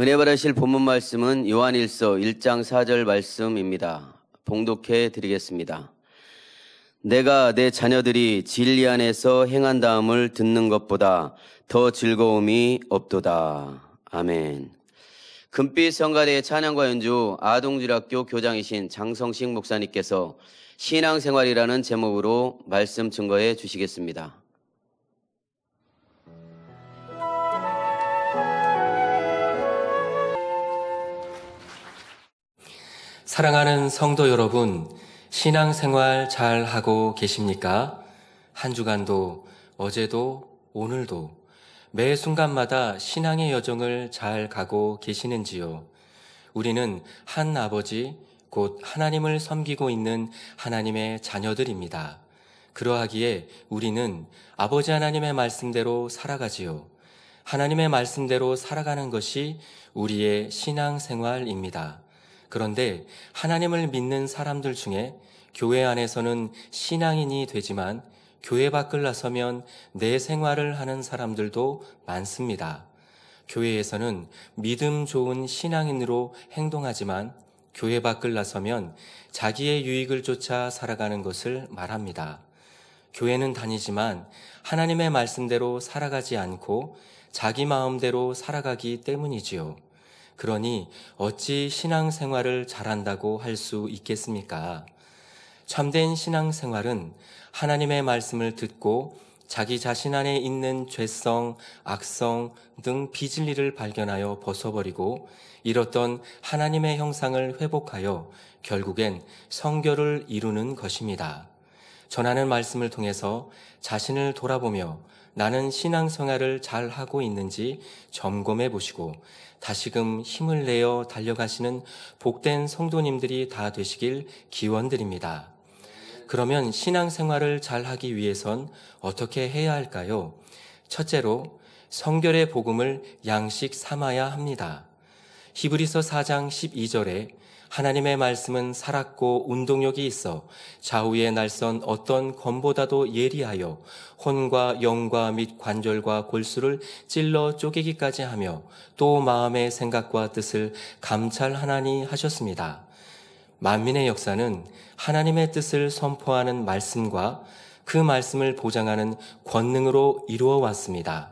은혜 받으실 본문 말씀은 요한일서 1장 4절 말씀입니다. 봉독해 드리겠습니다. 내가 내 자녀들이 진리 안에서 행한 다음을 듣는 것보다 더 즐거움이 없도다. 아멘. 금빛 성가대 찬양과 연주 아동질학교 교장이신 장성식 목사님께서 신앙생활이라는 제목으로 말씀 증거해 주시겠습니다. 사랑하는 성도 여러분, 신앙생활 잘 하고 계십니까? 한 주간도 어제도 오늘도 매 순간마다 신앙의 여정을 잘 가고 계시는지요? 우리는 한 아버지, 곧 하나님을 섬기고 있는 하나님의 자녀들입니다. 그러하기에 우리는 아버지 하나님의 말씀대로 살아가지요. 하나님의 말씀대로 살아가는 것이 우리의 신앙생활입니다. 그런데 하나님을 믿는 사람들 중에 교회 안에서는 신앙인이 되지만 교회 밖을 나서면 내 생활을 하는 사람들도 많습니다. 교회에서는 믿음 좋은 신앙인으로 행동하지만 교회 밖을 나서면 자기의 유익을 쫓아 살아가는 것을 말합니다. 교회는 다니지만 하나님의 말씀대로 살아가지 않고 자기 마음대로 살아가기 때문이지요. 그러니 어찌 신앙생활을 잘한다고 할 수 있겠습니까? 참된 신앙생활은 하나님의 말씀을 듣고 자기 자신 안에 있는 죄성, 악성 등 비진리를 발견하여 벗어버리고 잃었던 하나님의 형상을 회복하여 결국엔 성결을 이루는 것입니다. 전하는 말씀을 통해서 자신을 돌아보며 나는 신앙생활을 잘 하고 있는지 점검해 보시고 다시금 힘을 내어 달려가시는 복된 성도님들이 다 되시길 기원드립니다. 그러면 신앙생활을 잘 하기 위해선 어떻게 해야 할까요? 첫째로 성결의 복음을 양식 삼아야 합니다. 히브리서 4장 12절에 하나님의 말씀은 살았고 운동력이 있어 좌우의 날선 어떤 검보다도 예리하여 혼과 영과 및 관절과 골수를 찔러 쪼개기까지 하며 또 마음의 생각과 뜻을 감찰하나니 하셨습니다. 만민의 역사는 하나님의 뜻을 선포하는 말씀과 그 말씀을 보장하는 권능으로 이루어 왔습니다.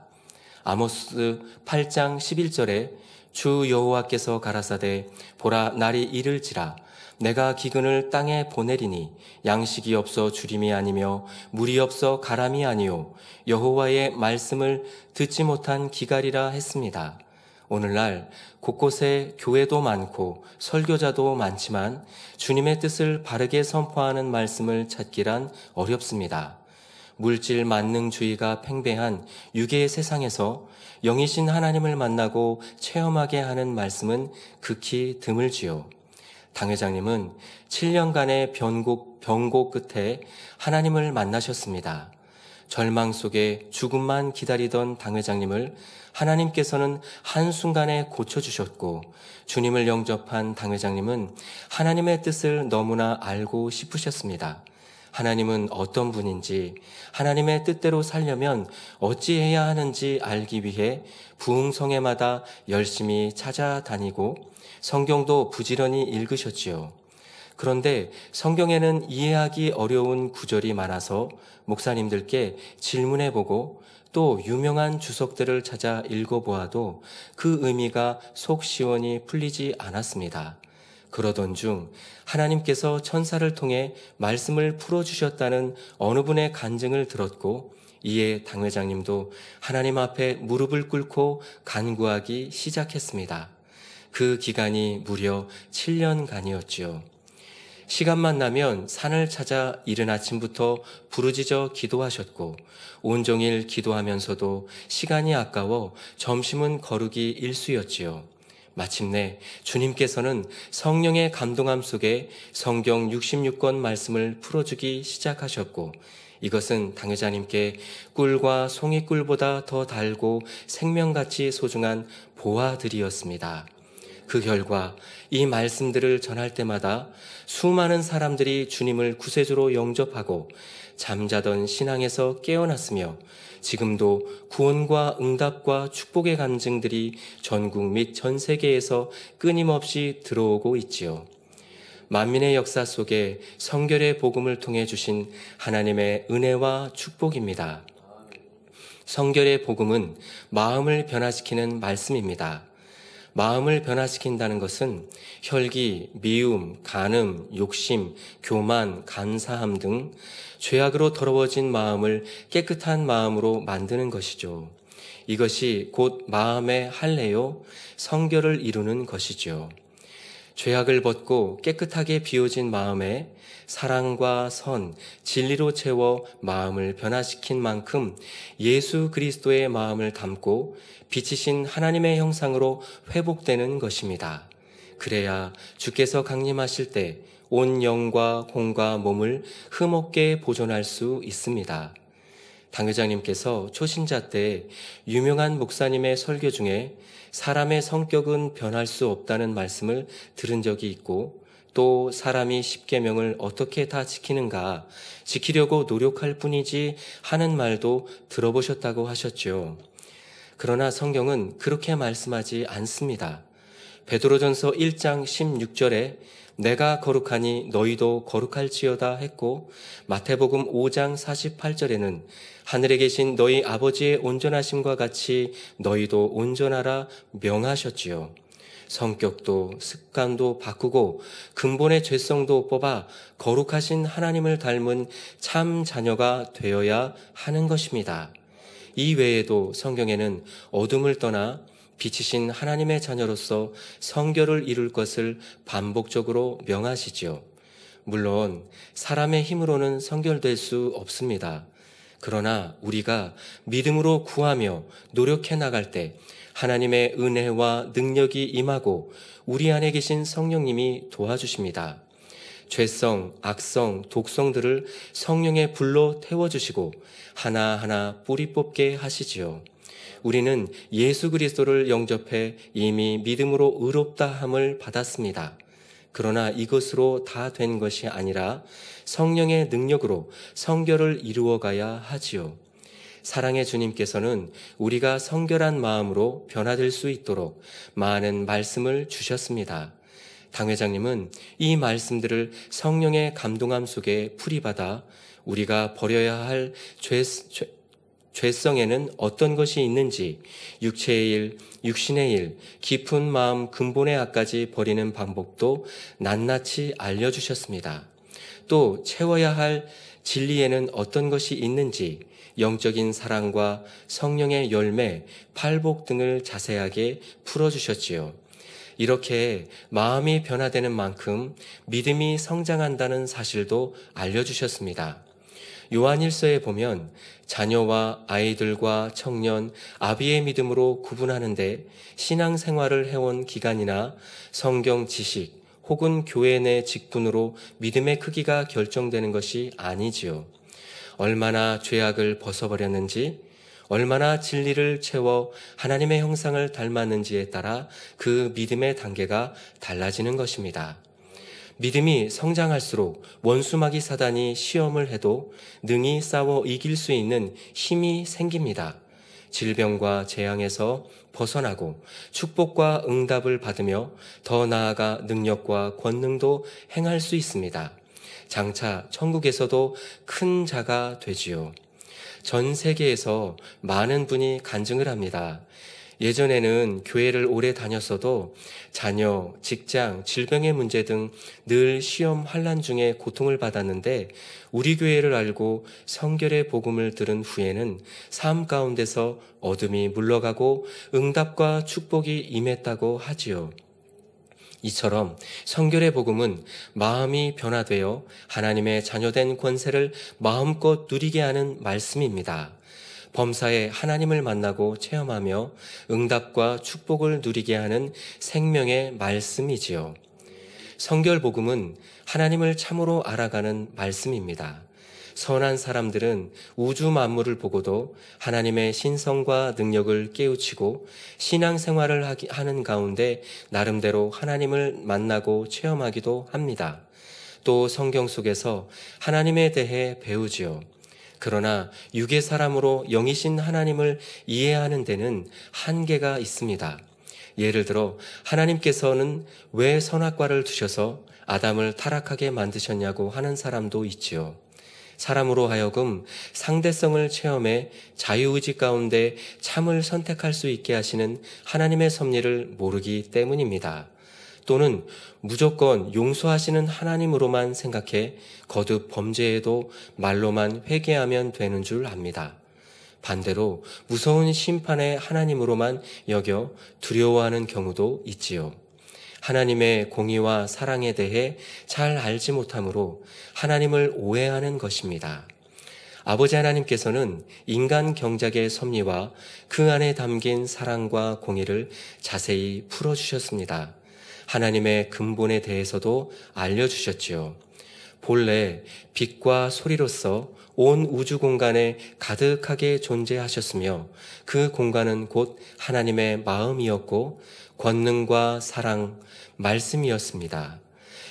아모스 8장 11절에 주 여호와께서 가라사대 보라 날이 이를지라 내가 기근을 땅에 보내리니 양식이 없어 주림이 아니며 물이 없어 가람이 아니요 여호와의 말씀을 듣지 못한 기갈이라 했습니다. 오늘날 곳곳에 교회도 많고 설교자도 많지만 주님의 뜻을 바르게 선포하는 말씀을 찾기란 어렵습니다. 물질 만능주의가 팽배한 유괴의 세상에서 영이신 하나님을 만나고 체험하게 하는 말씀은 극히 드물지요. 당회장님은 7년간의 변곡, 병고 끝에 하나님을 만나셨습니다. 절망 속에 죽음만 기다리던 당회장님을 하나님께서는 한순간에 고쳐주셨고, 주님을 영접한 당회장님은 하나님의 뜻을 너무나 알고 싶으셨습니다. 하나님은 어떤 분인지, 하나님의 뜻대로 살려면 어찌해야 하는지 알기 위해 부흥성회마다 열심히 찾아다니고 성경도 부지런히 읽으셨지요. 그런데 성경에는 이해하기 어려운 구절이 많아서 목사님들께 질문해보고 또 유명한 주석들을 찾아 읽어보아도 그 의미가 속 시원히 풀리지 않았습니다. 그러던 중 하나님께서 천사를 통해 말씀을 풀어주셨다는 어느 분의 간증을 들었고 이에 당회장님도 하나님 앞에 무릎을 꿇고 간구하기 시작했습니다. 그 기간이 무려 7년간이었지요. 시간만 나면 산을 찾아 이른 아침부터 부르짖어 기도하셨고 온종일 기도하면서도 시간이 아까워 점심은 거르기 일수였지요. 마침내 주님께서는 성령의 감동함 속에 성경 66권 말씀을 풀어주기 시작하셨고 이것은 당회자님께 꿀과 송이꿀보다 더 달고 생명같이 소중한 보화들이었습니다. 그 결과 이 말씀들을 전할 때마다 수많은 사람들이 주님을 구세주로 영접하고 잠자던 신앙에서 깨어났으며 지금도 구원과 응답과 축복의 간증들이 전국 및 전 세계에서 끊임없이 들어오고 있지요. 만민의 역사 속에 성결의 복음을 통해 주신 하나님의 은혜와 축복입니다. 성결의 복음은 마음을 변화시키는 말씀입니다. 마음을 변화시킨다는 것은 혈기, 미움, 간음, 욕심, 교만, 간사함 등 죄악으로 더러워진 마음을 깨끗한 마음으로 만드는 것이죠. 이것이 곧 마음의 할례요 성결을 이루는 것이지 죄악을 벗고 깨끗하게 비워진 마음에 사랑과 선, 진리로 채워 마음을 변화시킨 만큼 예수 그리스도의 마음을 담고 비치신 하나님의 형상으로 회복되는 것입니다. 그래야 주께서 강림하실 때 온 영과 공과 몸을 흠없게 보존할 수 있습니다. 당 회장님께서 초신자 때 유명한 목사님의 설교 중에 사람의 성격은 변할 수 없다는 말씀을 들은 적이 있고 또 사람이 십계명을 어떻게 다 지키는가 지키려고 노력할 뿐이지 하는 말도 들어보셨다고 하셨지요. 그러나 성경은 그렇게 말씀하지 않습니다. 베드로전서 1장 16절에 내가 거룩하니 너희도 거룩할지어다 했고 마태복음 5장 48절에는 하늘에 계신 너희 아버지의 온전하심과 같이 너희도 온전하라 명하셨지요. 성격도 습관도 바꾸고 근본의 죄성도 뽑아 거룩하신 하나님을 닮은 참 자녀가 되어야 하는 것입니다. 이 외에도 성경에는 어둠을 떠나 빛이신 하나님의 자녀로서 성결을 이룰 것을 반복적으로 명하시지요. 물론 사람의 힘으로는 성결될 수 없습니다. 그러나 우리가 믿음으로 구하며 노력해 나갈 때 하나님의 은혜와 능력이 임하고 우리 안에 계신 성령님이 도와주십니다. 죄성, 악성, 독성들을 성령의 불로 태워주시고 하나하나 뿌리 뽑게 하시지요. 우리는 예수 그리스도를 영접해 이미 믿음으로 의롭다 함을 받았습니다. 그러나 이것으로 다 된 것이 아니라 성령의 능력으로 성결을 이루어 가야 하지요. 사랑의 주님께서는 우리가 성결한 마음으로 변화될 수 있도록 많은 말씀을 주셨습니다. 당회장님은 이 말씀들을 성령의 감동함 속에 풀이받아 우리가 버려야 할 죄, 죄, 죄성에는 어떤 것이 있는지 육체의 일, 육신의 일, 깊은 마음 근본의 악까지 버리는 방법도 낱낱이 알려주셨습니다. 또 채워야 할 진리에는 어떤 것이 있는지 영적인 사랑과 성령의 열매, 팔복 등을 자세하게 풀어주셨지요. 이렇게 마음이 변화되는 만큼 믿음이 성장한다는 사실도 알려주셨습니다. 요한일서에 보면 자녀와 아이들과 청년, 아비의 믿음으로 구분하는데 신앙생활을 해온 기간이나 성경 지식 혹은 교회 내 직분으로 믿음의 크기가 결정되는 것이 아니지요. 얼마나 죄악을 벗어버렸는지, 얼마나 진리를 채워 하나님의 형상을 닮았는지에 따라 그 믿음의 단계가 달라지는 것입니다. 믿음이 성장할수록 원수마귀 사단이 시험을 해도 능히 싸워 이길 수 있는 힘이 생깁니다. 질병과 재앙에서 벗어나고 축복과 응답을 받으며 더 나아가 능력과 권능도 행할 수 있습니다. 장차 천국에서도 큰 자가 되지요. 전 세계에서 많은 분이 간증을 합니다. 예전에는 교회를 오래 다녔어도 자녀, 직장, 질병의 문제 등 늘 시험 환란 중에 고통을 받았는데 우리 교회를 알고 성결의 복음을 들은 후에는 삶 가운데서 어둠이 물러가고 응답과 축복이 임했다고 하지요. 이처럼 성결의 복음은 마음이 변화되어 하나님의 자녀된 권세를 마음껏 누리게 하는 말씀입니다. 범사에 하나님을 만나고 체험하며 응답과 축복을 누리게 하는 생명의 말씀이지요. 성결 복음은 하나님을 참으로 알아가는 말씀입니다. 선한 사람들은 우주 만물을 보고도 하나님의 신성과 능력을 깨우치고 신앙생활을 하는 가운데 나름대로 하나님을 만나고 체험하기도 합니다. 또 성경 속에서 하나님에 대해 배우지요. 그러나 육의 사람으로 영이신 하나님을 이해하는 데는 한계가 있습니다. 예를 들어 하나님께서는 왜 선악과를 두셔서 아담을 타락하게 만드셨냐고 하는 사람도 있지요. 사람으로 하여금 상대성을 체험해 자유의지 가운데 참을 선택할 수 있게 하시는 하나님의 섭리를 모르기 때문입니다. 또는 무조건 용서하시는 하나님으로만 생각해 거듭 범죄에도 말로만 회개하면 되는 줄 압니다. 반대로 무서운 심판의 하나님으로만 여겨 두려워하는 경우도 있지요. 하나님의 공의와 사랑에 대해 잘 알지 못하므로 하나님을 오해하는 것입니다. 아버지 하나님께서는 인간 경작의 섭리와 그 안에 담긴 사랑과 공의를 자세히 풀어주셨습니다. 하나님의 근본에 대해서도 알려주셨지요. 본래 빛과 소리로서 온 우주 공간에 가득하게 존재하셨으며 그 공간은 곧 하나님의 마음이었고 권능과 사랑, 말씀이었습니다.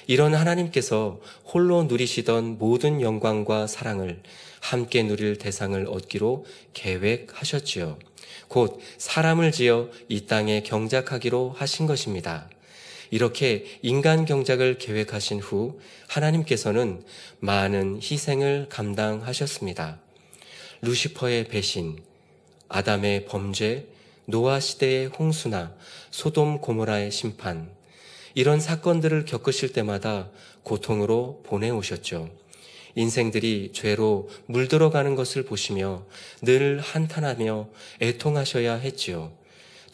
이런 하나님께서 홀로 누리시던 모든 영광과 사랑을 함께 누릴 대상을 얻기로 계획하셨지요. 곧 사람을 지어 이 땅에 경작하기로 하신 것입니다. 이렇게 인간 경작을 계획하신 후 하나님께서는 많은 희생을 감당하셨습니다. 루시퍼의 배신, 아담의 범죄, 노아 시대의 홍수나 소돔 고모라의 심판, 이런 사건들을 겪으실 때마다 고통으로 보내오셨죠. 인생들이 죄로 물들어가는 것을 보시며 늘 한탄하며 애통하셔야 했지요.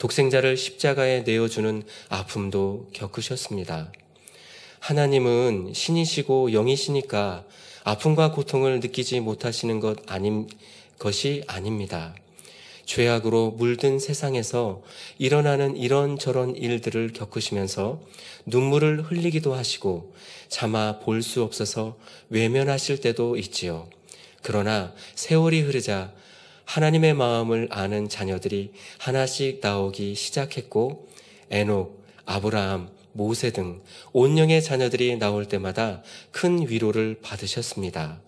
독생자를 십자가에 내어주는 아픔도 겪으셨습니다. 하나님은 신이시고 영이시니까 아픔과 고통을 느끼지 못하시는 것 아님, 것이 아닙니다. 죄악으로 물든 세상에서 일어나는 이런저런 일들을 겪으시면서 눈물을 흘리기도 하시고 차마 볼 수 없어서 외면하실 때도 있지요. 그러나 세월이 흐르자 하나님의 마음을 아는 자녀들이 하나씩 나오기 시작했고 에녹, 아브라함, 모세 등 온영의 자녀들이 나올 때마다 큰 위로를 받으셨습니다.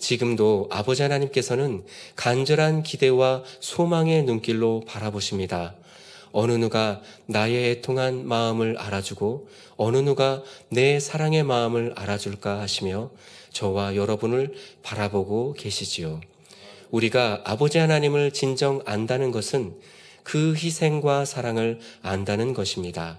지금도 아버지 하나님께서는 간절한 기대와 소망의 눈길로 바라보십니다. 어느 누가 나의 애통한 마음을 알아주고 어느 누가 내 사랑의 마음을 알아줄까 하시며 저와 여러분을 바라보고 계시지요. 우리가 아버지 하나님을 진정 안다는 것은 그 희생과 사랑을 안다는 것입니다.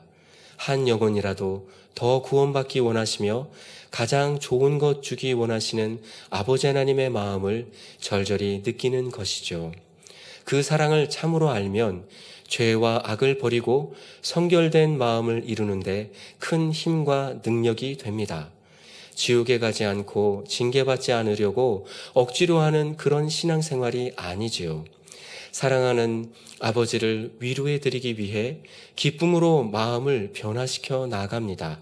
한 영혼이라도 더 구원받기 원하시며 가장 좋은 것 주기 원하시는 아버지 하나님의 마음을 절절히 느끼는 것이죠. 그 사랑을 참으로 알면 죄와 악을 버리고 성결된 마음을 이루는데 큰 힘과 능력이 됩니다. 지옥에 가지 않고 징계받지 않으려고 억지로 하는 그런 신앙생활이 아니지요. 사랑하는 아버지를 위로해 드리기 위해 기쁨으로 마음을 변화시켜 나갑니다.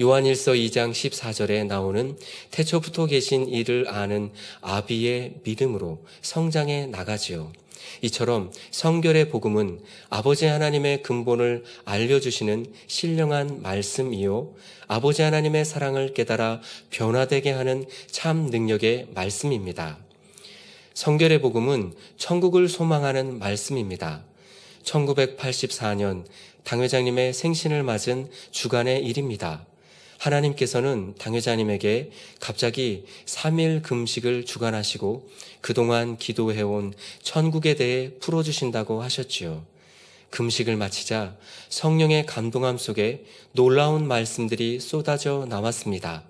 요한일서 2장 14절에 나오는 태초부터 계신 이를 아는 아비의 믿음으로 성장해 나가지요. 이처럼 성결의 복음은 아버지 하나님의 근본을 알려주시는 신령한 말씀이요. 아버지 하나님의 사랑을 깨달아 변화되게 하는 참 능력의 말씀입니다. 성결의 복음은 천국을 소망하는 말씀입니다. 1984년 당회장님의 생신을 맞은 주간의 일입니다. 하나님께서는 당회자님에게 갑자기 3일 금식을 주관하시고 그동안 기도해온 천국에 대해 풀어주신다고 하셨지요. 금식을 마치자 성령의 감동함 속에 놀라운 말씀들이 쏟아져 나왔습니다.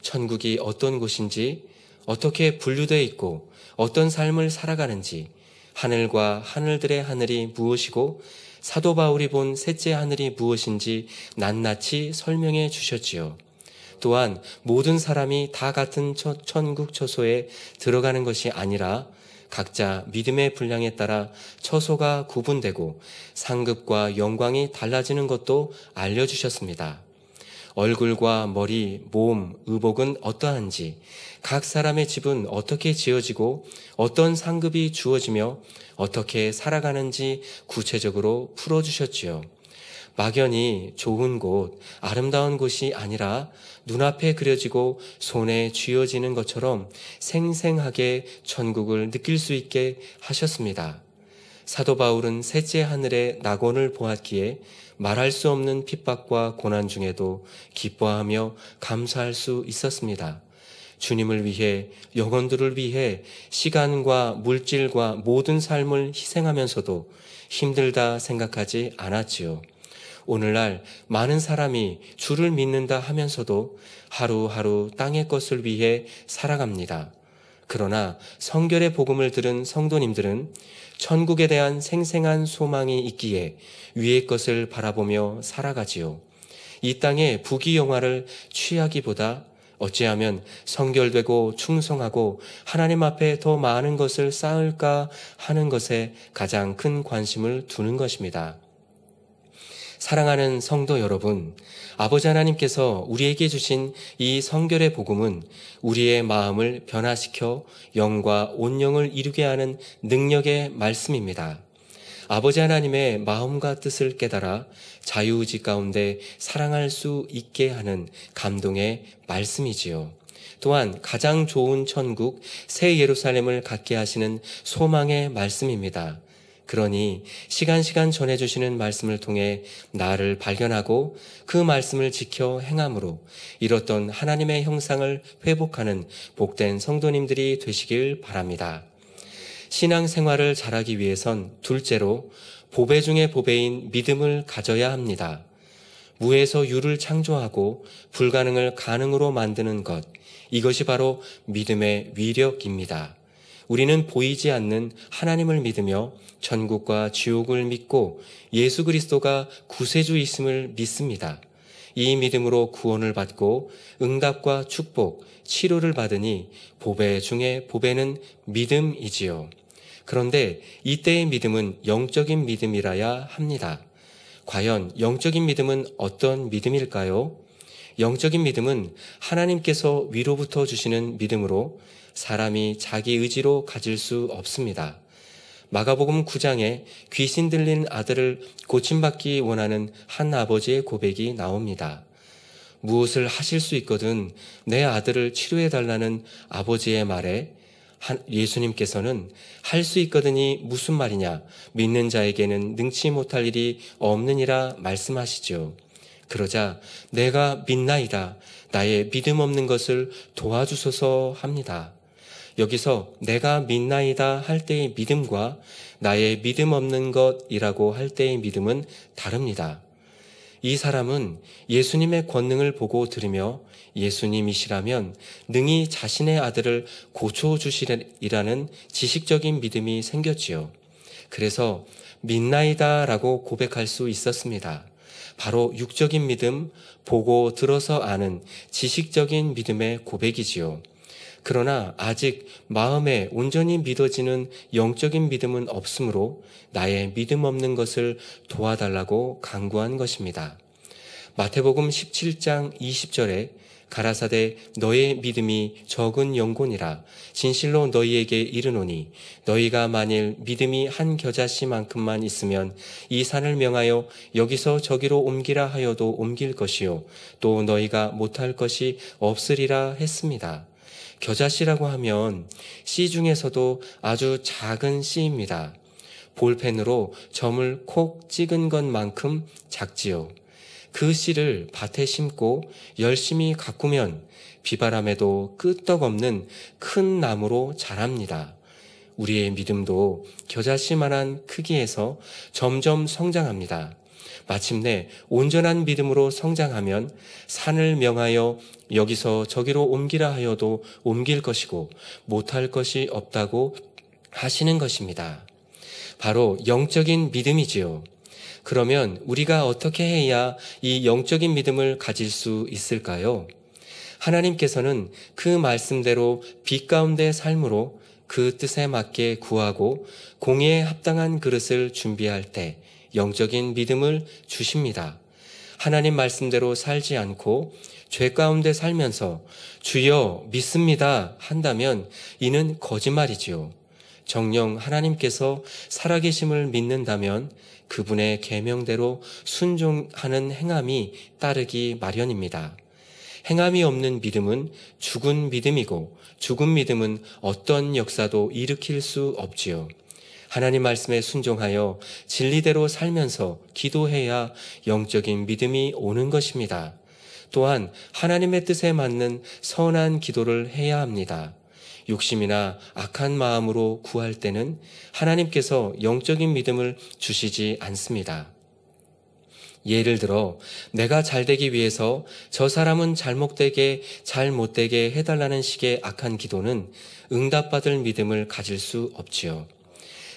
천국이 어떤 곳인지, 어떻게 분류돼 있고, 어떤 삶을 살아가는지, 하늘과 하늘들의 하늘이 무엇이고 사도 바울이 본 셋째 하늘이 무엇인지 낱낱이 설명해 주셨지요. 또한 모든 사람이 다 같은 천국 처소에 들어가는 것이 아니라 각자 믿음의 분량에 따라 처소가 구분되고 상급과 영광이 달라지는 것도 알려주셨습니다. 얼굴과 머리, 몸, 의복은 어떠한지, 각 사람의 집은 어떻게 지어지고 어떤 상급이 주어지며 어떻게 살아가는지 구체적으로 풀어주셨지요. 막연히 좋은 곳, 아름다운 곳이 아니라 눈앞에 그려지고 손에 쥐어지는 것처럼 생생하게 천국을 느낄 수 있게 하셨습니다. 사도 바울은 셋째 하늘의 낙원을 보았기에 말할 수 없는 핍박과 고난 중에도 기뻐하며 감사할 수 있었습니다. 주님을 위해 영혼들을 위해 시간과 물질과 모든 삶을 희생하면서도 힘들다 생각하지 않았지요. 오늘날 많은 사람이 주를 믿는다 하면서도 하루하루 땅의 것을 위해 살아갑니다. 그러나 성결의 복음을 들은 성도님들은 천국에 대한 생생한 소망이 있기에 위의 것을 바라보며 살아가지요. 이 땅의 부귀영화를 취하기보다 어찌하면 성결되고 충성하고 하나님 앞에 더 많은 것을 쌓을까 하는 것에 가장 큰 관심을 두는 것입니다. 사랑하는 성도 여러분, 아버지 하나님께서 우리에게 주신 이 성결의 복음은 우리의 마음을 변화시켜 영과 온영을 이루게 하는 능력의 말씀입니다. 아버지 하나님의 마음과 뜻을 깨달아 자유의지 가운데 사랑할 수 있게 하는 감동의 말씀이지요. 또한 가장 좋은 천국 새 예루살렘을 갖게 하시는 소망의 말씀입니다. 그러니 시간시간 전해주시는 말씀을 통해 나를 발견하고 그 말씀을 지켜 행함으로 이었던 하나님의 형상을 회복하는 복된 성도님들이 되시길 바랍니다. 신앙생활을 잘하기 위해선 둘째로 보배 중의 보배인 믿음을 가져야 합니다. 무에서 유를 창조하고 불가능을 가능으로 만드는 것, 이것이 바로 믿음의 위력입니다. 우리는 보이지 않는 하나님을 믿으며 전국과 지옥을 믿고 예수 그리스도가 구세주있음을 믿습니다. 이 믿음으로 구원을 받고 응답과 축복, 치료를 받으니 보배 중에 보배는 믿음이지요. 그런데 이때의 믿음은 영적인 믿음이라야 합니다. 과연 영적인 믿음은 어떤 믿음일까요? 영적인 믿음은 하나님께서 위로부터 주시는 믿음으로 사람이 자기 의지로 가질 수 없습니다. 마가복음 9장에 귀신 들린 아들을 고침받기 원하는 한 아버지의 고백이 나옵니다. 무엇을 하실 수 있거든 내 아들을 치료해달라는 아버지의 말에 예수님께서는 할 수 있거든이 무슨 말이냐 믿는 자에게는 능치 못할 일이 없느니라 말씀하시죠. 그러자 내가 믿나이다 나의 믿음 없는 것을 도와주소서 합니다. 여기서 내가 믿나이다 할 때의 믿음과 나의 믿음 없는 것이라고 할 때의 믿음은 다릅니다. 이 사람은 예수님의 권능을 보고 들으며 예수님이시라면 능히 자신의 아들을 고쳐주시리라는 지식적인 믿음이 생겼지요. 그래서 믿나이다 라고 고백할 수 있었습니다. 바로 육적인 믿음, 보고 들어서 아는 지식적인 믿음의 고백이지요. 그러나 아직 마음에 온전히 믿어지는 영적인 믿음은 없으므로 나의 믿음 없는 것을 도와달라고 강구한 것입니다. 마태복음 17장 20절에 가라사대 너의 믿음이 적은 영곤이라 진실로 너희에게 이르노니 너희가 만일 믿음이 한 겨자씨만큼만 있으면 이 산을 명하여 여기서 저기로 옮기라 하여도 옮길 것이요 또 너희가 못할 것이 없으리라 했습니다. 겨자씨라고 하면 씨 중에서도 아주 작은 씨입니다. 볼펜으로 점을 콕 찍은 것만큼 작지요. 그 씨를 밭에 심고 열심히 가꾸면 비바람에도 끄떡없는 큰 나무로 자랍니다. 우리의 믿음도 겨자씨만한 크기에서 점점 성장합니다. 마침내 온전한 믿음으로 성장하면 산을 명하여 여기서 저기로 옮기라 하여도 옮길 것이고 못할 것이 없다고 하시는 것입니다. 바로 영적인 믿음이지요. 그러면 우리가 어떻게 해야 이 영적인 믿음을 가질 수 있을까요? 하나님께서는 그 말씀대로 빛 가운데 삶으로 그 뜻에 맞게 구하고 공의에 합당한 그릇을 준비할 때 영적인 믿음을 주십니다. 하나님 말씀대로 살지 않고 죄 가운데 살면서 주여 믿습니다 한다면 이는 거짓말이지요. 정령 하나님께서 살아계심을 믿는다면 그분의 계명대로 순종하는 행함이 따르기 마련입니다. 행함이 없는 믿음은 죽은 믿음이고 죽은 믿음은 어떤 역사도 일으킬 수 없지요. 하나님 말씀에 순종하여 진리대로 살면서 기도해야 영적인 믿음이 오는 것입니다. 또한 하나님의 뜻에 맞는 선한 기도를 해야 합니다. 욕심이나 악한 마음으로 구할 때는 하나님께서 영적인 믿음을 주시지 않습니다. 예를 들어 내가 잘 되기 위해서 저 사람은 잘못되게 잘못되게 해달라는 식의 악한 기도는 응답받을 믿음을 가질 수 없지요.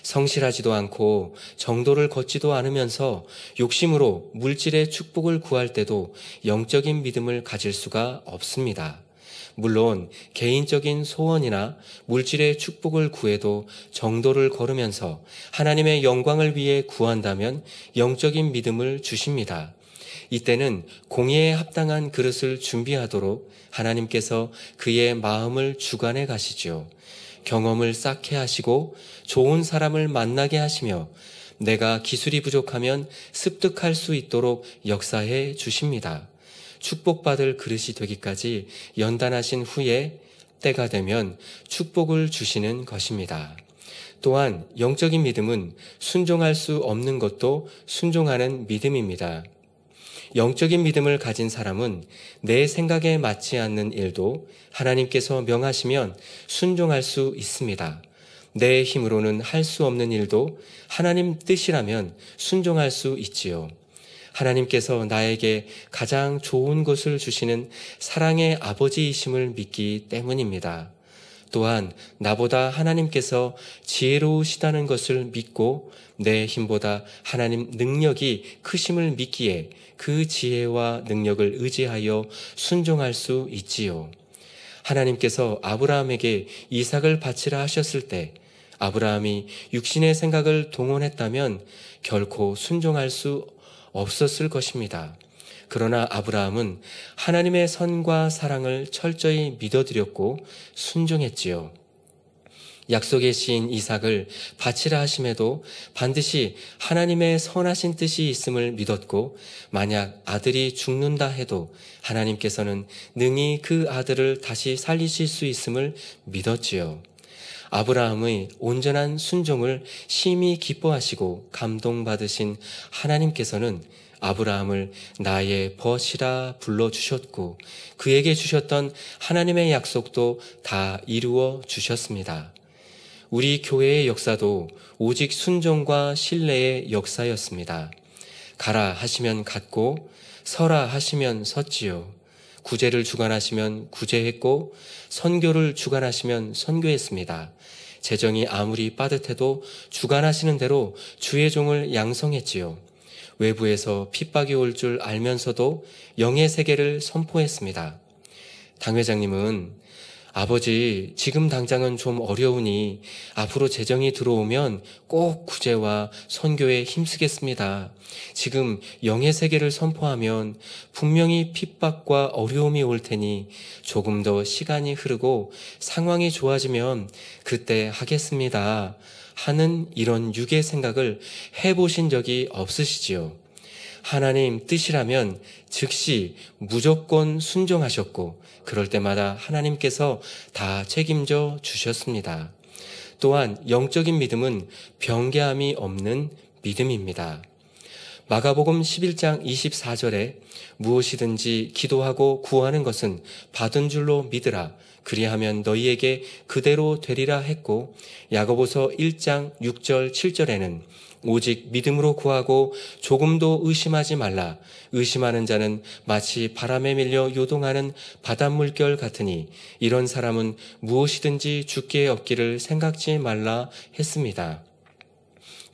성실하지도 않고 정도를 걷지도 않으면서 욕심으로 물질의 축복을 구할 때도 영적인 믿음을 가질 수가 없습니다. 물론 개인적인 소원이나 물질의 축복을 구해도 정도를 걸으면서 하나님의 영광을 위해 구한다면 영적인 믿음을 주십니다. 이때는 공예에 합당한 그릇을 준비하도록 하나님께서 그의 마음을 주관해 가시지요. 경험을 쌓게 하시고 좋은 사람을 만나게 하시며 내가 기술이 부족하면 습득할 수 있도록 역사해 주십니다. 축복받을 그릇이 되기까지 연단하신 후에 때가 되면 축복을 주시는 것입니다. 또한 영적인 믿음은 순종할 수 없는 것도 순종하는 믿음입니다. 영적인 믿음을 가진 사람은 내 생각에 맞지 않는 일도 하나님께서 명하시면 순종할 수 있습니다. 내 힘으로는 할 수 없는 일도 하나님 뜻이라면 순종할 수 있지요. 하나님께서 나에게 가장 좋은 것을 주시는 사랑의 아버지이심을 믿기 때문입니다. 또한 나보다 하나님께서 지혜로우시다는 것을 믿고 내 힘보다 하나님 능력이 크심을 믿기에 그 지혜와 능력을 의지하여 순종할 수 있지요. 하나님께서 아브라함에게 이삭을 바치라 하셨을 때 아브라함이 육신의 생각을 동원했다면 결코 순종할 수 없었을 것입니다. 그러나 아브라함은 하나님의 선과 사랑을 철저히 믿어드렸고 순종했지요. 약속의 시인 이삭을 바치라 하심에도 반드시 하나님의 선하신 뜻이 있음을 믿었고 만약 아들이 죽는다 해도 하나님께서는 능히 그 아들을 다시 살리실 수 있음을 믿었지요. 아브라함의 온전한 순종을 심히 기뻐하시고 감동받으신 하나님께서는 아브라함을 나의 벗이라 불러주셨고 그에게 주셨던 하나님의 약속도 다 이루어 주셨습니다. 우리 교회의 역사도 오직 순종과 신뢰의 역사였습니다. 가라 하시면 갔고 서라 하시면 섰지요. 구제를 주관하시면 구제했고 선교를 주관하시면 선교했습니다. 재정이 아무리 빠듯해도 주관하시는 대로 주의 종을 양성했지요. 외부에서 핍박이 올 줄 알면서도 영의 세계를 선포했습니다. 당회장님은 아버지, 지금 당장은 좀 어려우니 앞으로 재정이 들어오면 꼭 구제와 선교에 힘쓰겠습니다. 지금 영의 세계를 선포하면 분명히 핍박과 어려움이 올 테니 조금 더 시간이 흐르고 상황이 좋아지면 그때 하겠습니다. 하는 이런 육의 생각을 해보신 적이 없으시지요. 하나님 뜻이라면 즉시 무조건 순종하셨고 그럴 때마다 하나님께서 다 책임져 주셨습니다. 또한 영적인 믿음은 변개함이 없는 믿음입니다. 마가복음 11장 24절에 무엇이든지 기도하고 구하는 것은 받은 줄로 믿으라. 그리하면 너희에게 그대로 되리라 했고 야고보서 1장 6절 7절에는 오직 믿음으로 구하고 조금도 의심하지 말라. 의심하는 자는 마치 바람에 밀려 요동하는 바닷물결 같으니 이런 사람은 무엇이든지 죽게 얻기를 생각지 말라 했습니다.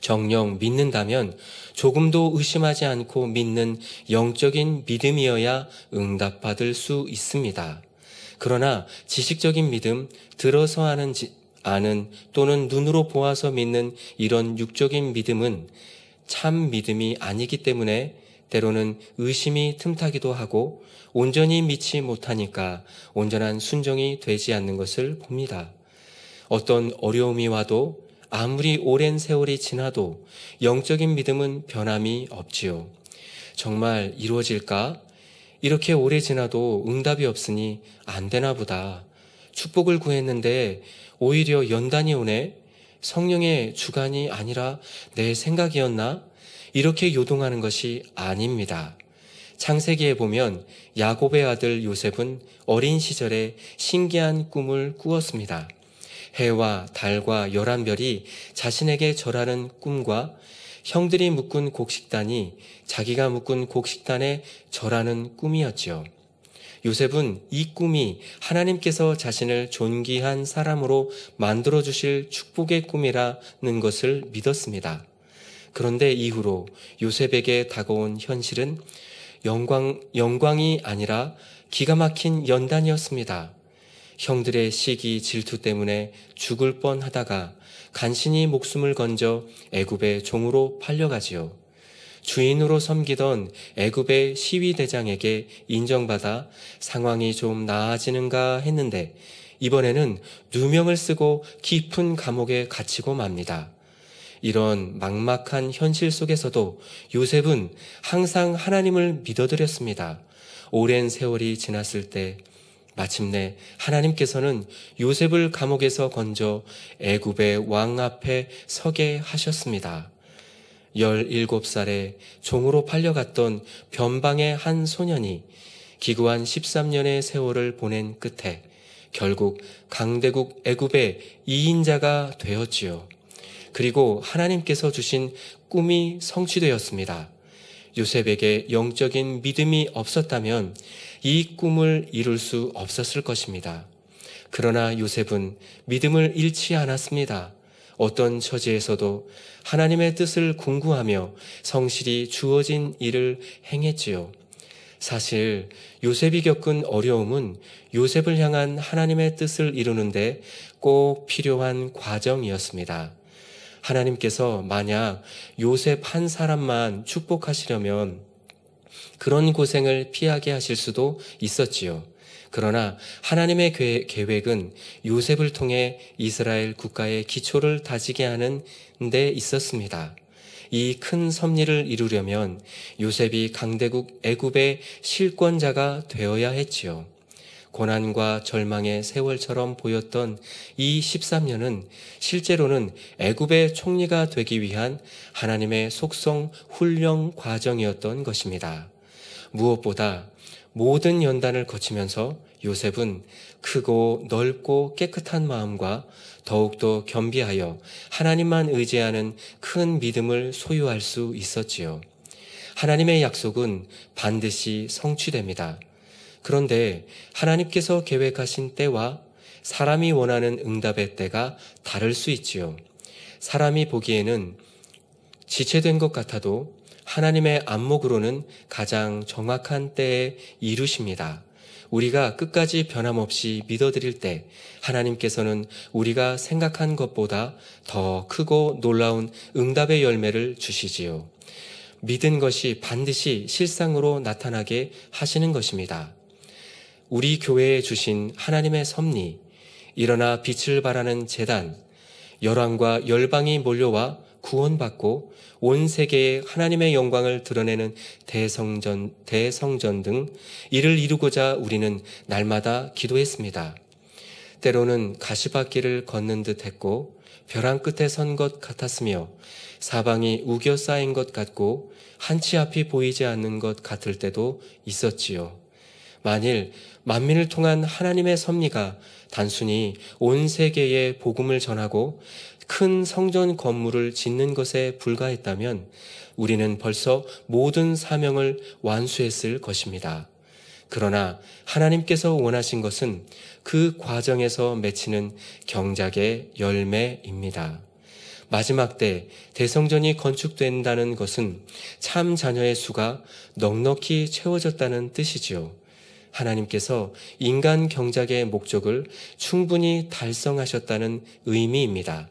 정령 믿는다면 조금도 의심하지 않고 믿는 영적인 믿음이어야 응답받을 수 있습니다. 그러나 지식적인 믿음, 들어서 하는 지, 아는 또는 눈으로 보아서 믿는 이런 육적인 믿음은 참 믿음이 아니기 때문에 때로는 의심이 틈타기도 하고 온전히 믿지 못하니까 온전한 순종이 되지 않는 것을 봅니다. 어떤 어려움이 와도 아무리 오랜 세월이 지나도 영적인 믿음은 변함이 없지요. 정말 이루어질까? 이렇게 오래 지나도 응답이 없으니 안 되나 보다. 축복을 구했는데 오히려 연단이 오네 성령의 주관이 아니라 내 생각이었나? 이렇게 요동하는 것이 아닙니다. 창세기에 보면 야곱의 아들 요셉은 어린 시절에 신기한 꿈을 꾸었습니다. 해와 달과 열한별이 자신에게 절하는 꿈과 형들이 묶은 곡식단이 자기가 묶은 곡식단에 절하는 꿈이었지요. 요셉은 이 꿈이 하나님께서 자신을 존귀한 사람으로 만들어 주실 축복의 꿈이라는 것을 믿었습니다. 그런데 이후로 요셉에게 다가온 현실은 영광, 영광이 아니라 기가 막힌 연단이었습니다. 형들의 시기 질투 때문에 죽을 뻔 하다가 간신히 목숨을 건져 애굽의 종으로 팔려가지요. 주인으로 섬기던 애굽의 시위대장에게 인정받아 상황이 좀 나아지는가 했는데 이번에는 누명을 쓰고 깊은 감옥에 갇히고 맙니다. 이런 막막한 현실 속에서도 요셉은 항상 하나님을 믿어드렸습니다. 오랜 세월이 지났을 때 마침내 하나님께서는 요셉을 감옥에서 건져 애굽의 왕 앞에 서게 하셨습니다. 17살에 종으로 팔려갔던 변방의 한 소년이 기구한 13년의 세월을 보낸 끝에 결국 강대국 애굽의 이인자가 되었지요. 그리고 하나님께서 주신 꿈이 성취되었습니다. 요셉에게 영적인 믿음이 없었다면 이 꿈을 이룰 수 없었을 것입니다. 그러나 요셉은 믿음을 잃지 않았습니다. 어떤 처지에서도 하나님의 뜻을 궁구하며 성실히 주어진 일을 행했지요. 사실 요셉이 겪은 어려움은 요셉을 향한 하나님의 뜻을 이루는데 꼭 필요한 과정이었습니다. 하나님께서 만약 요셉 한 사람만 축복하시려면 그런 고생을 피하게 하실 수도 있었지요. 그러나 하나님의 계획은 요셉을 통해 이스라엘 국가의 기초를 다지게 하는 데 있었습니다. 이 큰 섭리를 이루려면 요셉이 강대국 애굽의 실권자가 되어야 했지요. 고난과 절망의 세월처럼 보였던 이 13년은 실제로는 애굽의 총리가 되기 위한 하나님의 속성 훈련 과정이었던 것입니다. 무엇보다 모든 연단을 거치면서 요셉은 크고 넓고 깨끗한 마음과 더욱더 겸비하여 하나님만 의지하는 큰 믿음을 소유할 수 있었지요. 하나님의 약속은 반드시 성취됩니다. 그런데 하나님께서 계획하신 때와 사람이 원하는 응답의 때가 다를 수 있지요. 사람이 보기에는 지체된 것 같아도 하나님의 안목으로는 가장 정확한 때에 이루십니다. 우리가 끝까지 변함없이 믿어드릴 때 하나님께서는 우리가 생각한 것보다 더 크고 놀라운 응답의 열매를 주시지요. 믿은 것이 반드시 실상으로 나타나게 하시는 것입니다. 우리 교회에 주신 하나님의 섭리, 일어나 빛을 바라는 재단, 열왕과 열방이 몰려와 구원받고 온 세계에 하나님의 영광을 드러내는 대성전, 대성전 등 이를 이루고자 우리는 날마다 기도했습니다. 때로는 가시밭길을 걷는 듯 했고 벼랑 끝에 선 것 같았으며 사방이 우겨 쌓인 것 같고 한치 앞이 보이지 않는 것 같을 때도 있었지요. 만일 만민을 통한 하나님의 섭리가 단순히 온 세계에 복음을 전하고 큰 성전 건물을 짓는 것에 불과했다면 우리는 벌써 모든 사명을 완수했을 것입니다. 그러나 하나님께서 원하신 것은 그 과정에서 맺히는 경작의 열매입니다. 마지막 때 대성전이 건축된다는 것은 참 자녀의 수가 넉넉히 채워졌다는 뜻이지요. 하나님께서 인간 경작의 목적을 충분히 달성하셨다는 의미입니다.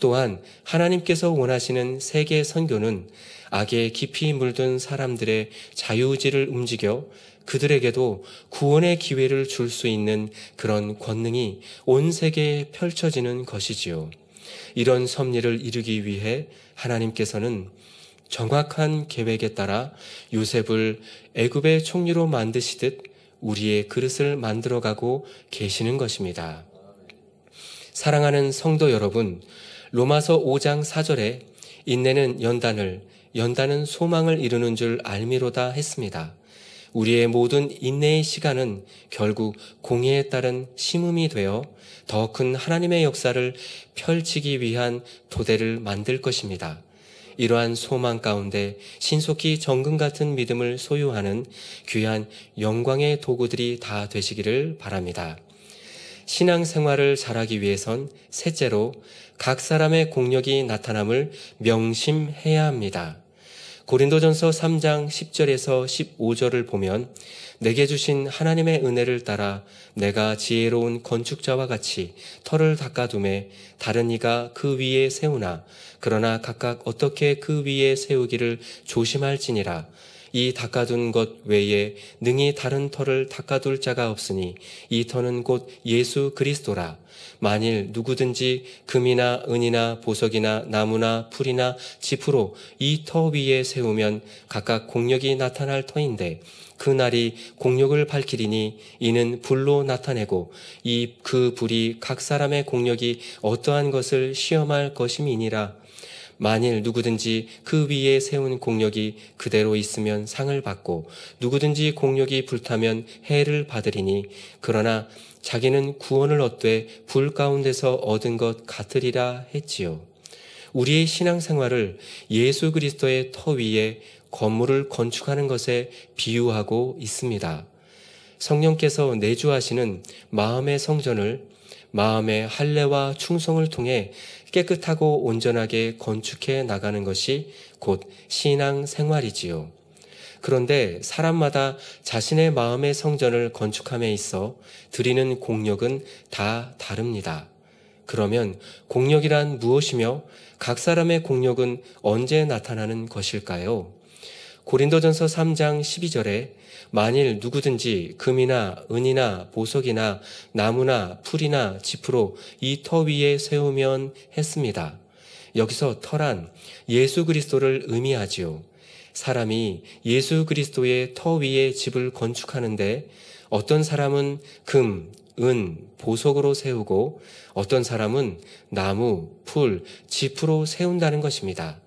또한 하나님께서 원하시는 세계 선교는 악에 깊이 물든 사람들의 자유지를 움직여 그들에게도 구원의 기회를 줄 수 있는 그런 권능이 온 세계에 펼쳐지는 것이지요. 이런 섭리를 이루기 위해 하나님께서는 정확한 계획에 따라 요셉을 애굽의 총리로 만드시듯 우리의 그릇을 만들어가고 계시는 것입니다. 사랑하는 성도 여러분, 로마서 5장 4절에 인내는 연단을, 연단은 소망을 이루는 줄 알미로다 했습니다. 우리의 모든 인내의 시간은 결국 공의에 따른 심음이 되어 더 큰 하나님의 역사를 펼치기 위한 토대를 만들 것입니다. 이러한 소망 가운데 신속히 정금 같은 믿음을 소유하는 귀한 영광의 도구들이 다 되시기를 바랍니다. 신앙 생활을 잘하기 위해선 셋째로 각 사람의 공력이 나타남을 명심해야 합니다. 고린도전서 3장 10절에서 15절을 보면 내게 주신 하나님의 은혜를 따라 내가 지혜로운 건축자와 같이 털을 닦아둠에 다른 이가 그 위에 세우나 그러나 각각 어떻게 그 위에 세우기를 조심할지니라 이 닦아둔 것 외에 능히 다른 터를 닦아둘 자가 없으니 이 터는 곧 예수 그리스도라. 만일 누구든지 금이나 은이나 보석이나 나무나 풀이나 지으로이 터 위에 세우면 각각 공력이 나타날 터인데 그날이 공력을 밝히리니 이는 불로 나타내고 이 그 불이 각 사람의 공력이 어떠한 것을 시험할 것임이니라. 만일 누구든지 그 위에 세운 공력이 그대로 있으면 상을 받고 누구든지 공력이 불타면 해를 받으리니 그러나 자기는 구원을 얻되 불 가운데서 얻은 것 같으리라 했지요. 우리의 신앙생활을 예수 그리스도의 터 위에 건물을 건축하는 것에 비유하고 있습니다. 성령께서 내주하시는 마음의 성전을 마음의 할례와 충성을 통해 깨끗하고 온전하게 건축해 나가는 것이 곧 신앙 생활이지요. 그런데 사람마다 자신의 마음의 성전을 건축함에 있어 드리는 공력은 다 다릅니다. 그러면 공력이란 무엇이며 각 사람의 공력은 언제 나타나는 것일까요? 고린도전서 3장 12절에 만일 누구든지 금이나 은이나 보석이나 나무나 풀이나 짚으로 이 터 위에 세우면 했습니다. 여기서 터란 예수 그리스도를 의미하지요. 사람이 예수 그리스도의 터 위에 집을 건축하는데 어떤 사람은 금, 은, 보석으로 세우고 어떤 사람은 나무, 풀, 짚으로 세운다는 것입니다.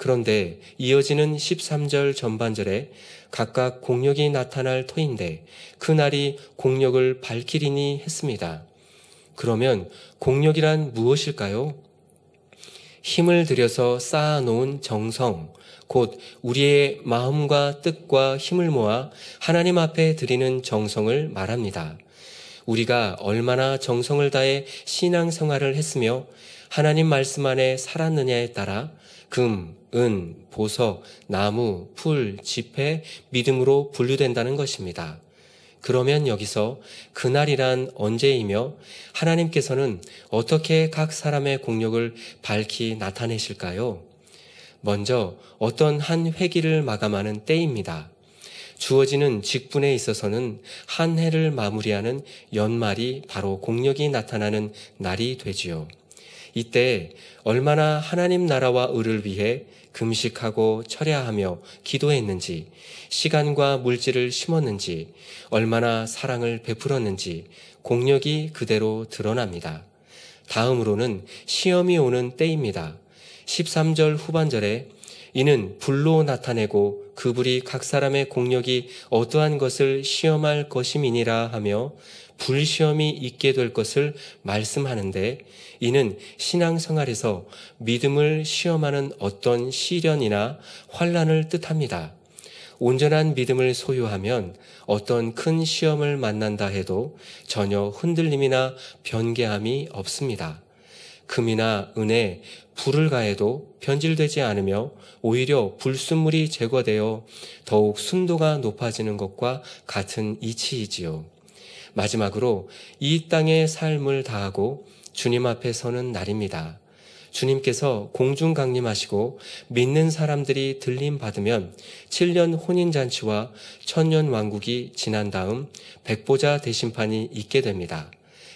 그런데 이어지는 13절 전반절에 각각 공력이 나타날 터인데 그날이 공력을 밝히리니 했습니다. 그러면 공력이란 무엇일까요? 힘을 들여서 쌓아놓은 정성, 곧 우리의 마음과 뜻과 힘을 모아 하나님 앞에 드리는 정성을 말합니다. 우리가 얼마나 정성을 다해 신앙생활을 했으며 하나님 말씀 안에 살았느냐에 따라 금, 은, 보석, 나무, 풀, 지폐, 믿음으로 분류된다는 것입니다. 그러면 여기서 그날이란 언제이며 하나님께서는 어떻게 각 사람의 공력을 밝히 나타내실까요? 먼저 어떤 한 회기를 마감하는 때입니다. 주어지는 직분에 있어서는 한 해를 마무리하는 연말이 바로 공력이 나타나는 날이 되지요. 이때 얼마나 하나님 나라와 의를 위해 금식하고 철야하며 기도했는지, 시간과 물질을 심었는지, 얼마나 사랑을 베풀었는지 공력이 그대로 드러납니다. 다음으로는 시험이 오는 때입니다. 13절 후반절에 이는 불로 나타내고 그 불이 각 사람의 공력이 어떠한 것을 시험할 것임이니라 하며 불시험이 있게 될 것을 말씀하는데 이는 신앙생활에서 믿음을 시험하는 어떤 시련이나 환란을 뜻합니다. 온전한 믿음을 소유하면 어떤 큰 시험을 만난다 해도 전혀 흔들림이나 변개함이 없습니다. 금이나 은에 불을 가해도 변질되지 않으며 오히려 불순물이 제거되어 더욱 순도가 높아지는 것과 같은 이치이지요. 마지막으로 이 땅의 삶을 다하고 주님 앞에 서는 날입니다. 주님께서 공중 강림하시고 믿는 사람들이 들림 받으면 7년 혼인 잔치와 천년 왕국이 지난 다음 백보자 대심판이 있게 됩니다.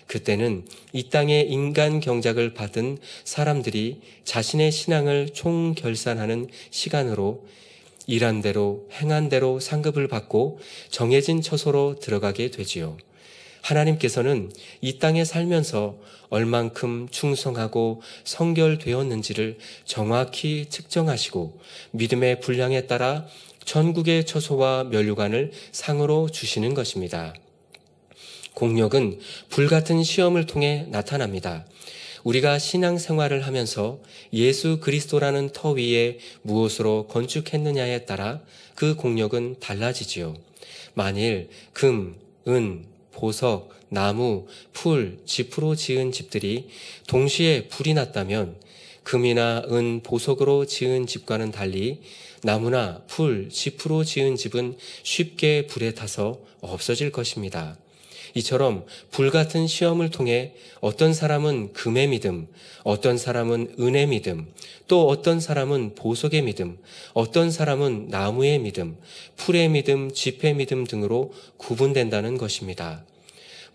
그때는 이 땅의 인간 경작을 받은 사람들이 자신의 신앙을 총결산하는 시간으로 일한 대로 행한 대로 상급을 받고 정해진 처소로 들어가게 되지요. 하나님께서는 이 땅에 살면서 얼만큼 충성하고 성결되었는지를 정확히 측정하시고 믿음의 분량에 따라 전국의 처소와 면류관을 상으로 주시는 것입니다. 공력은 불같은 시험을 통해 나타납니다. 우리가 신앙 생활을 하면서 예수 그리스도라는 터 위에 무엇으로 건축했느냐에 따라 그 공력은 달라지지요. 만일 금, 은, 보석, 나무, 풀, 짚으로 지은 집들이 동시에 불이 났다면 금이나 은, 보석으로 지은 집과는 달리 나무나 풀, 짚으로 지은 집은 쉽게 불에 타서 없어질 것입니다. 이처럼 불같은 시험을 통해 어떤 사람은 금의 믿음, 어떤 사람은 은의 믿음, 또 어떤 사람은 보석의 믿음, 어떤 사람은 나무의 믿음, 풀의 믿음, 집의 믿음 등으로 구분된다는 것입니다.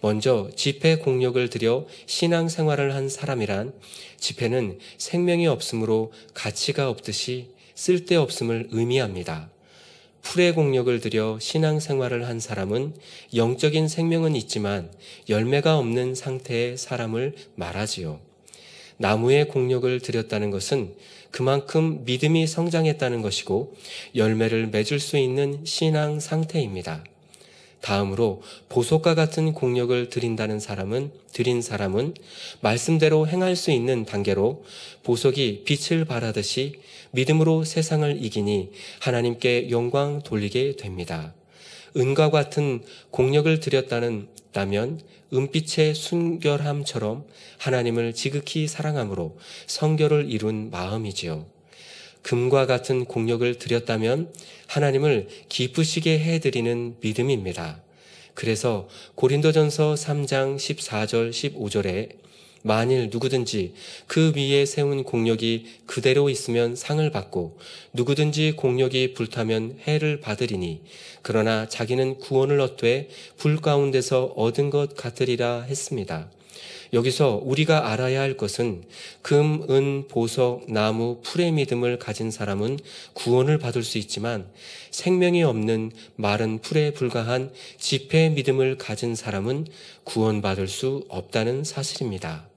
먼저 집회 공력을 들여 신앙 생활을 한 사람이란 집회는 생명이 없으므로 가치가 없듯이 쓸데없음을 의미합니다. 풀의 공력을 들여 신앙생활을 한 사람은 영적인 생명은 있지만 열매가 없는 상태의 사람을 말하지요. 나무의 공력을 들였다는 것은 그만큼 믿음이 성장했다는 것이고 열매를 맺을 수 있는 신앙 상태입니다. 다음으로 보석과 같은 공력을 드린다는 사람은 드린 사람은 말씀대로 행할 수 있는 단계로 보석이 빛을 발하듯이 믿음으로 세상을 이기니 하나님께 영광 돌리게 됩니다. 은과 같은 공력을 들였다는 다면 은빛의 순결함처럼 하나님을 지극히 사랑함으로 성결을 이룬 마음이지요. 금과 같은 공력을 드렸다면 하나님을 기쁘시게 해드리는 믿음입니다. 그래서 고린도전서 3장 14절 15절에 만일 누구든지 그 위에 세운 공력이 그대로 있으면 상을 받고 누구든지 공력이 불타면 해를 받으리니 그러나 자기는 구원을 얻되 불 가운데서 얻은 것 같으리라 했습니다. 여기서 우리가 알아야 할 것은 금, 은, 보석, 나무, 풀의 믿음을 가진 사람은 구원을 받을 수 있지만 생명이 없는 마른 풀에 불과한 지폐 믿음을 가진 사람은 구원받을 수 없다는 사실입니다.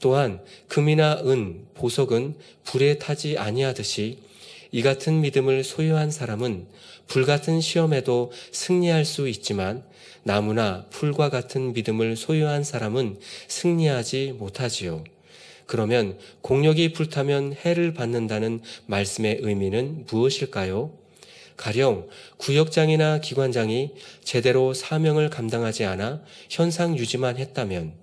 또한 금이나 은, 보석은 불에 타지 아니하듯이 이 같은 믿음을 소유한 사람은 불같은 시험에도 승리할 수 있지만 나무나 풀과 같은 믿음을 소유한 사람은 승리하지 못하지요. 그러면 공력이 불타면 해를 받는다는 말씀의 의미는 무엇일까요? 가령 구역장이나 기관장이 제대로 사명을 감당하지 않아 현상 유지만 했다면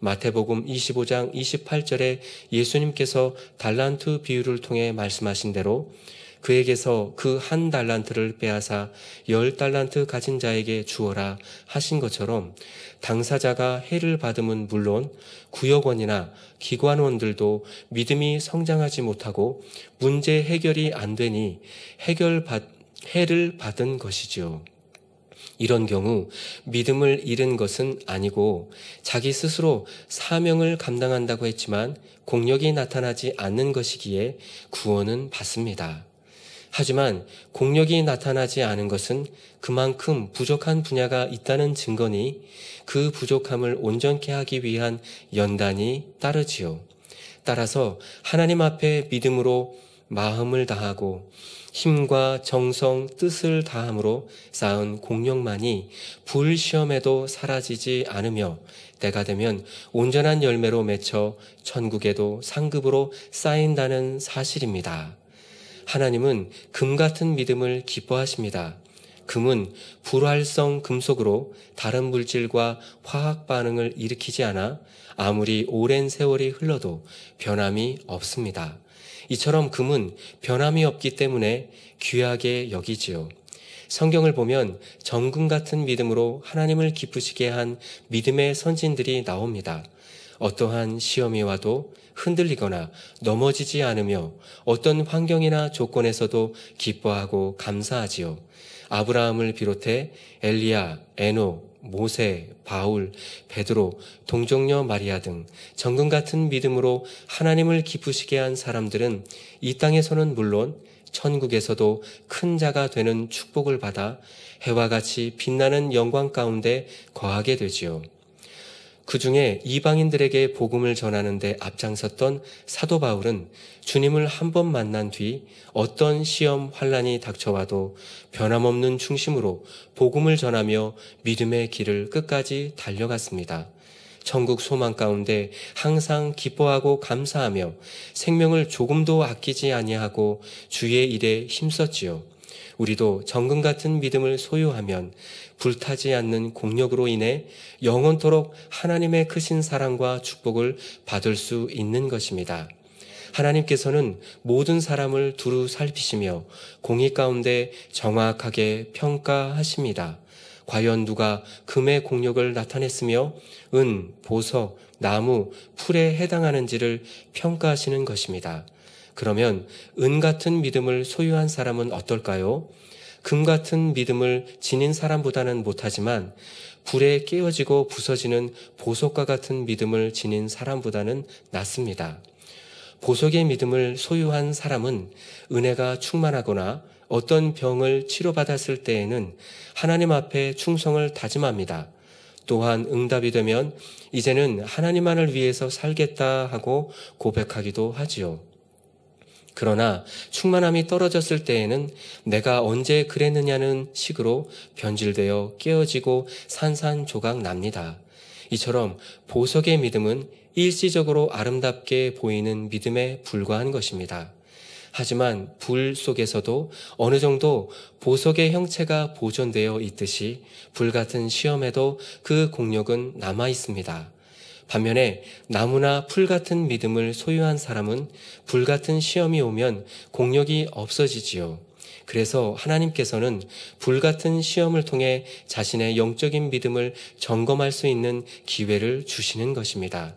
마태복음 25장 28절에 예수님께서 달란트 비유를 통해 말씀하신 대로 그에게서 그 한 달란트를 빼앗아 열 달란트 가진 자에게 주어라 하신 것처럼 당사자가 해를 받음은 물론 구역원이나 기관원들도 믿음이 성장하지 못하고 문제 해결이 안 되니 해결 받, 해를 받은 것이지요. 이런 경우 믿음을 잃은 것은 아니고 자기 스스로 사명을 감당한다고 했지만 공력이 나타나지 않는 것이기에 구원은 받습니다. 하지만 공력이 나타나지 않은 것은 그만큼 부족한 분야가 있다는 증거니 그 부족함을 온전케 하기 위한 연단이 따르지요. 따라서 하나님 앞에 믿음으로 마음을 다하고 힘과 정성, 뜻을 다함으로 쌓은 공력만이 불시험에도 사라지지 않으며 때가 되면 온전한 열매로 맺혀 천국에도 상급으로 쌓인다는 사실입니다. 하나님은 금 같은 믿음을 기뻐하십니다. 금은 불활성 금속으로 다른 물질과 화학 반응을 일으키지 않아 아무리 오랜 세월이 흘러도 변함이 없습니다. 이처럼 금은 변함이 없기 때문에 귀하게 여기지요. 성경을 보면 정금 같은 믿음으로 하나님을 기쁘시게 한 믿음의 선진들이 나옵니다. 어떠한 시험이 와도 흔들리거나 넘어지지 않으며 어떤 환경이나 조건에서도 기뻐하고 감사하지요. 아브라함을 비롯해 엘리야, 에노, 모세, 바울, 베드로, 동정녀 마리아 등정근 같은 믿음으로 하나님을 기쁘시게 한 사람들은 이 땅에서는 물론 천국에서도 큰 자가 되는 축복을 받아 해와 같이 빛나는 영광 가운데 거하게 되지요. 그 중에 이방인들에게 복음을 전하는데 앞장섰던 사도 바울은 주님을 한 번 만난 뒤 어떤 시험 환란이 닥쳐와도 변함없는 중심으로 복음을 전하며 믿음의 길을 끝까지 달려갔습니다. 천국 소망 가운데 항상 기뻐하고 감사하며 생명을 조금도 아끼지 아니하고 주의 일에 힘썼지요. 우리도 정금 같은 믿음을 소유하면 불타지 않는 공력으로 인해 영원토록 하나님의 크신 사랑과 축복을 받을 수 있는 것입니다. 하나님께서는 모든 사람을 두루 살피시며 공의 가운데 정확하게 평가하십니다. 과연 누가 금의 공력을 나타냈으며 은, 보석, 나무, 풀에 해당하는지를 평가하시는 것입니다. 그러면 은 같은 믿음을 소유한 사람은 어떨까요? 금 같은 믿음을 지닌 사람보다는 못하지만 불에 깨어지고 부서지는 보석과 같은 믿음을 지닌 사람보다는 낫습니다. 보석의 믿음을 소유한 사람은 은혜가 충만하거나 어떤 병을 치료받았을 때에는 하나님 앞에 충성을 다짐합니다. 또한 응답이 되면 이제는 하나님만을 위해서 살겠다 하고 고백하기도 하지요. 그러나 충만함이 떨어졌을 때에는 내가 언제 그랬느냐는 식으로 변질되어 깨어지고 산산조각 납니다. 이처럼 보석의 믿음은 일시적으로 아름답게 보이는 믿음에 불과한 것입니다. 하지만 불 속에서도 어느 정도 보석의 형체가 보존되어 있듯이 불 같은 시험에도 그 공력은 남아 있습니다. 반면에 나무나 풀 같은 믿음을 소유한 사람은 불 같은 시험이 오면 공력이 없어지지요. 그래서 하나님께서는 불 같은 시험을 통해 자신의 영적인 믿음을 점검할 수 있는 기회를 주시는 것입니다.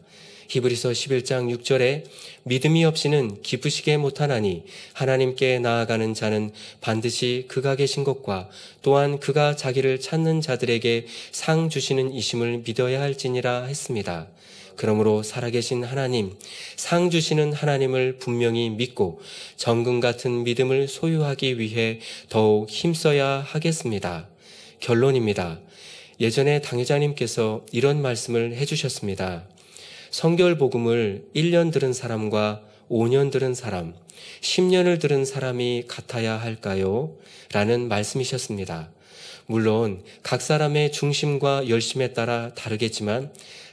히브리서 11장 6절에 믿음이 없이는 기쁘시게 못하나니 하나님께 나아가는 자는 반드시 그가 계신 것과 또한 그가 자기를 찾는 자들에게 상 주시는 이심을 믿어야 할지니라 했습니다. 그러므로 살아계신 하나님, 상 주시는 하나님을 분명히 믿고 정금 같은 믿음을 소유하기 위해 더욱 힘써야 하겠습니다. 결론입니다. 예전에 당회장님께서 이런 말씀을 해주셨습니다. 성결 복음을 1년 들은 사람과 5년 들은 사람, 10년을 들은 사람이 같아야 할까요? 라는 말씀이셨습니다. 물론 각 사람의 중심과 열심에 따라 다르겠지만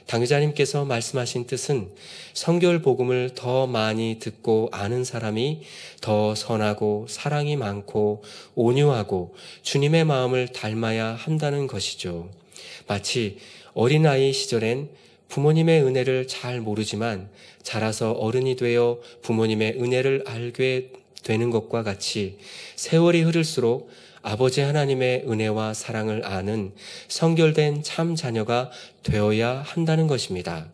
당회자님께서 말씀하신 뜻은 성결 복음을 더 많이 듣고 아는 사람이 더 선하고 사랑이 많고 온유하고 주님의 마음을 닮아야 한다는 것이죠. 마치 어린아이 시절엔 부모님의 은혜를 잘 모르지만 자라서 어른이 되어 부모님의 은혜를 알게 되는 것과 같이 세월이 흐를수록 아버지 하나님의 은혜와 사랑을 아는 성결된 참 자녀가 되어야 한다는 것입니다.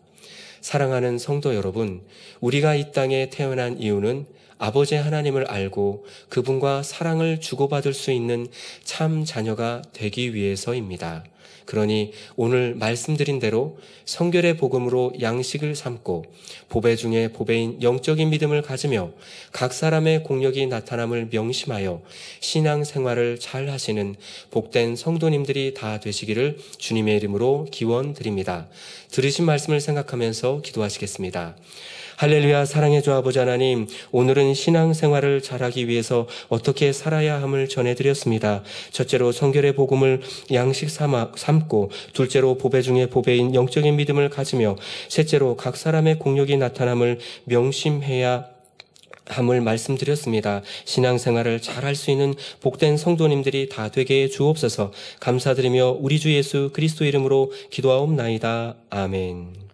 사랑하는 성도 여러분, 우리가 이 땅에 태어난 이유는 아버지 하나님을 알고 그분과 사랑을 주고받을 수 있는 참 자녀가 되기 위해서입니다. 그러니 오늘 말씀드린 대로 성결의 복음으로 양식을 삼고 보배 중에 보배인 영적인 믿음을 가지며 각 사람의 공력이 나타남을 명심하여 신앙 생활을 잘 하시는 복된 성도님들이 다 되시기를 주님의 이름으로 기원 드립니다. 들으신 말씀을 생각하면서 기도하시겠습니다. 할렐루야 사랑해주 아버지 하나님 오늘은 신앙생활을 잘하기 위해서 어떻게 살아야 함을 전해드렸습니다. 첫째로 성결의 복음을 양식 삼아, 삼고 둘째로 보배 중에 보배인 영적인 믿음을 가지며 셋째로 각 사람의 공력이 나타남을 명심해야 함을 말씀드렸습니다. 신앙생활을 잘할수 있는 복된 성도님들이 다 되게 주옵소서 감사드리며 우리 주 예수 그리스도 이름으로 기도하옵나이다. 아멘.